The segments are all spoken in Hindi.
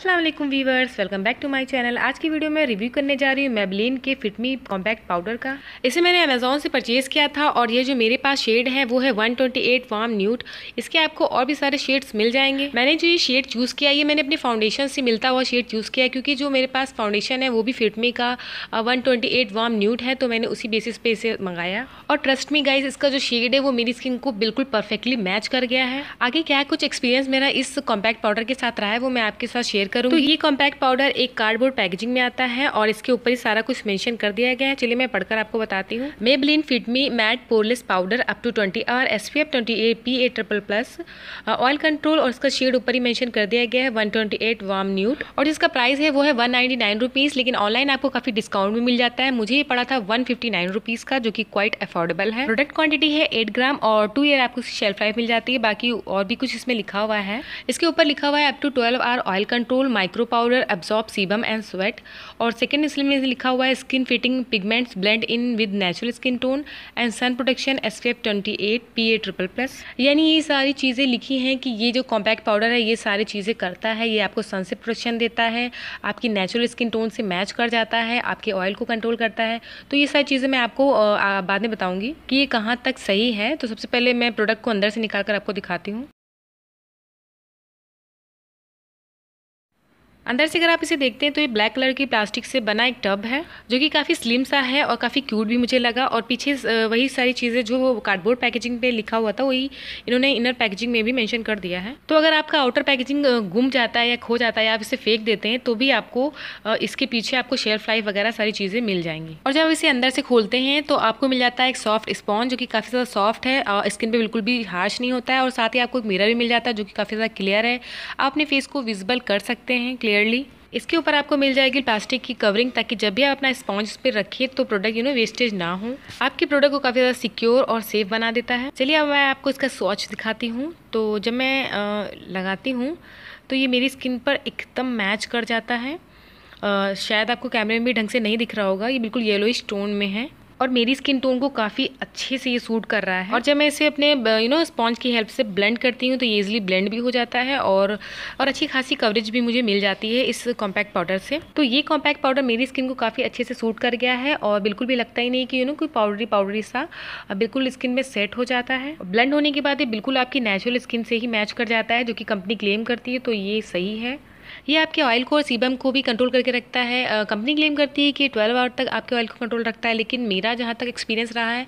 Aslam viewers welcome back to my channel आज की वीडियो में रिव्यू करने जा रही हूँ मेबलिन के फिटमी कॉम्पैक्ट पाउडर का इसे मैंने अमेजोन से परचेज़ किया था और ये जो मेरे पास शेड है वो है 128 ट्वेंटी एट वार्म न्यूट इसके आपको और भी सारे शेड्स मिल जाएंगे मैंने जो ये शेड चूज़ किया ये मैंने अपने फाउंडेशन से मिलता हुआ शेड चूज़ किया क्योंकि जो मेरे पास फाउंडेशन है वो भी फिटमी का one twenty eight warm nude है तो मैंने उसी बेसिस पे इसे मंगाया और ट्रस्ट मी गाइज इसका जो शेड है वो मेरी स्किन को बिल्कुल परफेक्टली मैच कर गया है आगे क्या कुछ एक्सपीरियंस मेरा इस कॉम्पैक्ट पाउडर के साथ रहा है वो मैं आपके साथ शेयर करूँ तो ये कॉम्पैक्ट पाउडर एक कार्डबोर्ड पैकेजिंग में आता है और इसके ऊपर ही सारा कुछ मेंशन कर दिया गया है चलिए मैं पढ़कर आपको बताती हूँ Maybelline Fit Me matte poreless powder up to twenty hour S P F twenty eight P A triple plus oil control और इसका शेड ऊपर ही मैंशन कर दिया गया है one twenty eight warm nude और इसका प्राइस है वो है वन नाइन्टी नाइन रुपीज़ लेकिन ऑनलाइन आपको काफ़ी डिस्काउंट भी मिल जाता है मुझे ये पड़ा था वन फिफ्टी नाइन रुपीज़ का जो कि क्वाइट अफोर्डेबल है प्रोडक्ट क्वांटिटी है एट ग्राम और टू ईयर आपको शेल्फ लाइफ मिल जाती है बाकी और भी कुछ इसमें लिखा हुआ है इसके ऊपर लिखा हुआ है up to twelve hour oil control control micro powder absorb sebum and sweat और सेकेंड इसलिए में लिखा हुआ है skin fitting pigments blend in with natural skin tone and sun protection S P F twenty eight P A triple plus यानी ये सारी चीज़ें लिखी हैं कि ये जो कॉम्पैक्ट पाउडर है ये सारी चीज़ें करता है ये आपको सन से प्रोटेक्शन देता है आपकी नेचुरल स्किन टोन से मैच कर जाता है आपके ऑयल को कंट्रोल करता है तो ये सारी चीज़ें मैं आपको बाद में बताऊँगी कि ये कहाँ तक सही है तो सबसे पहले मैं प्रोडक्ट को अंदर से निकाल कर आपको दिखाती हूँ अंदर से अगर आप इसे देखते हैं तो ये ब्लैक कलर की प्लास्टिक से बना एक टब है जो कि काफ़ी स्लिम सा है और काफ़ी क्यूट भी मुझे लगा और पीछे वही सारी चीज़ें जो कार्डबोर्ड पैकेजिंग पे लिखा हुआ था वही इन्होंने इनर पैकेजिंग में भी मेंशन कर दिया है तो अगर आपका आउटर पैकेजिंग गुम जाता है या खो जाता है आप इसे फेंक देते हैं तो भी आपको इसके पीछे आपको शेल्फ लाइफ वगैरह सारी चीज़ें मिल जाएंगी और जब इसे अंदर से खोलते हैं तो आपको मिल जाता है एक सॉफ्ट स्पॉन्ज जो कि काफ़ी ज़्यादा सॉफ्ट है स्किन पर बिल्कुल भी हार्श नहीं होता है और साथ ही आपको एक मिरर भी मिल जाता है जो कि काफ़ी ज़्यादा क्लियर है आप अपने फेस को विजिबल कर सकते हैं क्लियरली इसके ऊपर आपको मिल जाएगी प्लास्टिक की कवरिंग ताकि जब भी आप अपना स्पॉन्ज पे पर रखिए तो प्रोडक्ट यू नो वेस्टेज ना हो आपके प्रोडक्ट को काफ़ी ज़्यादा सिक्योर और सेफ बना देता है चलिए अब मैं आपको इसका स्वॉच दिखाती हूँ तो जब मैं आ, लगाती हूँ तो ये मेरी स्किन पर एकदम मैच कर जाता है आ, शायद आपको कैमरे में भी ढंग से नहीं दिख रहा होगा ये बिल्कुल येलोइ स्टोन में है और मेरी स्किन टोन को काफ़ी अच्छे से ये सूट कर रहा है और जब मैं इसे अपने यू नो स्पॉन्ज की हेल्प से ब्लेंड करती हूँ तो ये इजिली ब्लेंड भी हो जाता है और और अच्छी खासी कवरेज भी मुझे मिल जाती है इस कॉम्पैक्ट पाउडर से तो ये कॉम्पैक्ट पाउडर मेरी स्किन को काफ़ी अच्छे से सूट कर गया है और बिल्कुल भी लगता ही नहीं कि यू नो कोई पाउडरी पाउडरी सा बिल्कुल स्किन में सेट हो जाता है ब्लेंड होने के बाद ये बिल्कुल आपकी नेचुरल स्किन से ही मैच कर जाता है जो कि कंपनी क्लेम करती है तो ये सही है ये आपके ऑयल को और सीबम को भी कंट्रोल करके रखता है कंपनी क्लेम करती है कि ट्वेल्व आवर तक आपके ऑयल को कंट्रोल रखता है लेकिन मेरा जहाँ तक एक्सपीरियंस रहा है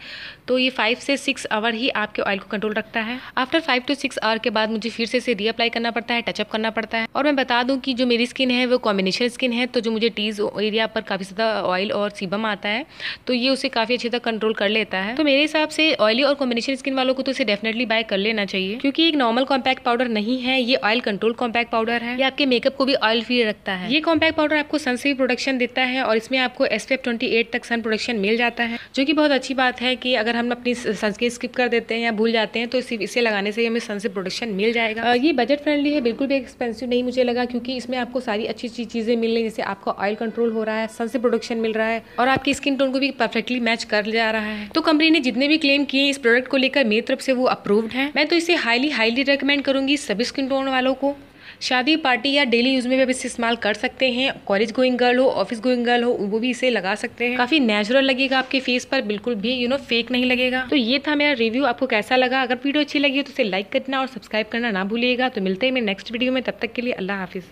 तो ये फाइव से सिक्स आवर ही आपके ऑयल को कंट्रोल रखता है after five to six hour के बाद मुझे फिर से इसे रीअप्लाई करना पड़ता है टचअप करना पड़ता है और मैं बता दूँ कि जो मेरी स्किन है वो कॉम्बिनेशन स्किन है तो जो मुझे टीज एरिया पर काफ़ी ज़्यादा ऑयल और सीबम आता है तो ये उसे काफ़ी अच्छे तक कंट्रोल कर लेता है तो मेरे हिसाब से ऑयली और कॉम्बिनेशन स्किन वालों को तो इसे डेफिनेटली बाय कर लेना चाहिए क्योंकि एक नॉर्मल कॉम्पैक्ट पाउडर नहीं है ये ऑयल कंट्रोल कॉम्पैक्ट पाउडर है ये आपके मेकअप मेकअप को भी ऑयल फ्री रखता है ये कॉम्पैक्ट पाउडर आपको सनस्क्रीन प्रोडक्शन देता है और इसमें आपको एस पी तक सन प्रोडक्शन मिल जाता है जो कि बहुत अच्छी बात है कि अगर हम अपनी सनस्क्रीन स्किप कर देते हैं या भूल जाते हैं तो इसे लगाने से हमें सनस्क्रीन प्रोडक्शन मिल जाएगा ये बजट फ्रेंडली है बिल्कुल भी एक्सपेंसिव नहीं मुझे लगा क्योंकि इसमें आपको सारी अच्छी अच्छी चीज़ें मिल रही जैसे आपको ऑयल कंट्रोल हो रहा है सनसे प्रोडक्शन मिल रहा है और आपकी स्किन टोन को भी परफेक्टली मैच कर जा रहा है तो कंपनी ने जितने भी क्लेम किए इस प्रोडक्ट को लेकर मेरी तरफ से वो अप्रूव्ड है मैं तो इसे हाईली हाईली रिकमेंड करूंगी सभी स्किन टोन वालों को शादी पार्टी या डेली यूज़ में भी आप इसे इस्तेमाल कर सकते हैं कॉलेज गोइंग गर्ल हो ऑफिस गोइंग गर्ल हो वो भी इसे लगा सकते हैं काफ़ी नेचुरल लगेगा आपके फेस पर बिल्कुल भी यू नो फेक नहीं लगेगा तो ये था मेरा रिव्यू आपको कैसा लगा अगर वीडियो अच्छी लगी हो तो इसे लाइक करना और सब्सक्राइब करना ना भूलिएगा तो मिलते हैं मेरे नेक्स्ट वीडियो में तब तक के लिए अल्लाह हाफिज़